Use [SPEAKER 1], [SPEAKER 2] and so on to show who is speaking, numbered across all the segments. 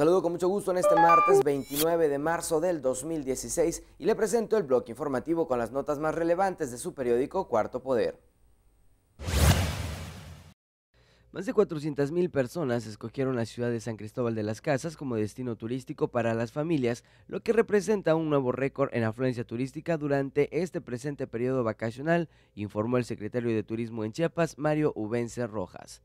[SPEAKER 1] saludo con mucho gusto en este martes 29 de marzo del 2016 y le presento el bloque informativo con las notas más relevantes de su periódico Cuarto Poder. Más de 400.000 personas escogieron la ciudad de San Cristóbal de las Casas como destino turístico para las familias, lo que representa un nuevo récord en afluencia turística durante este presente periodo vacacional, informó el secretario de Turismo en Chiapas, Mario Ubense Rojas.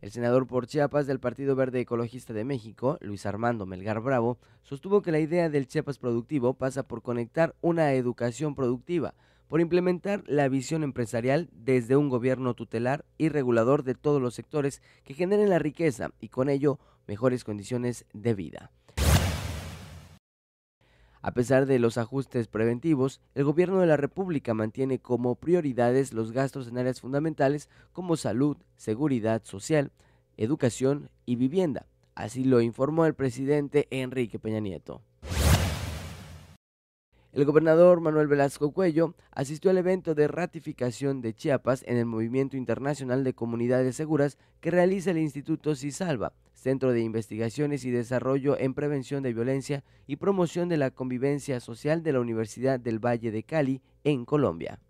[SPEAKER 1] El senador por Chiapas del Partido Verde Ecologista de México, Luis Armando Melgar Bravo, sostuvo que la idea del Chiapas productivo pasa por conectar una educación productiva, por implementar la visión empresarial desde un gobierno tutelar y regulador de todos los sectores que generen la riqueza y con ello mejores condiciones de vida. A pesar de los ajustes preventivos, el Gobierno de la República mantiene como prioridades los gastos en áreas fundamentales como salud, seguridad social, educación y vivienda. Así lo informó el presidente Enrique Peña Nieto. El gobernador Manuel Velasco Cuello asistió al evento de ratificación de Chiapas en el Movimiento Internacional de Comunidades Seguras que realiza el Instituto CISALVA Centro de Investigaciones y Desarrollo en Prevención de Violencia y Promoción de la Convivencia Social de la Universidad del Valle de Cali, en Colombia.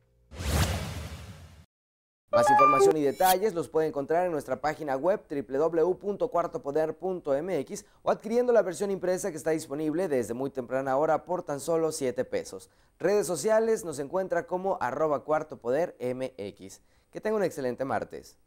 [SPEAKER 1] Más información y detalles los puede encontrar en nuestra página web www.cuartopoder.mx o adquiriendo la versión impresa que está disponible desde muy temprana hora por tan solo 7 pesos. Redes sociales nos encuentra como arroba cuartopodermx. Que tenga un excelente martes.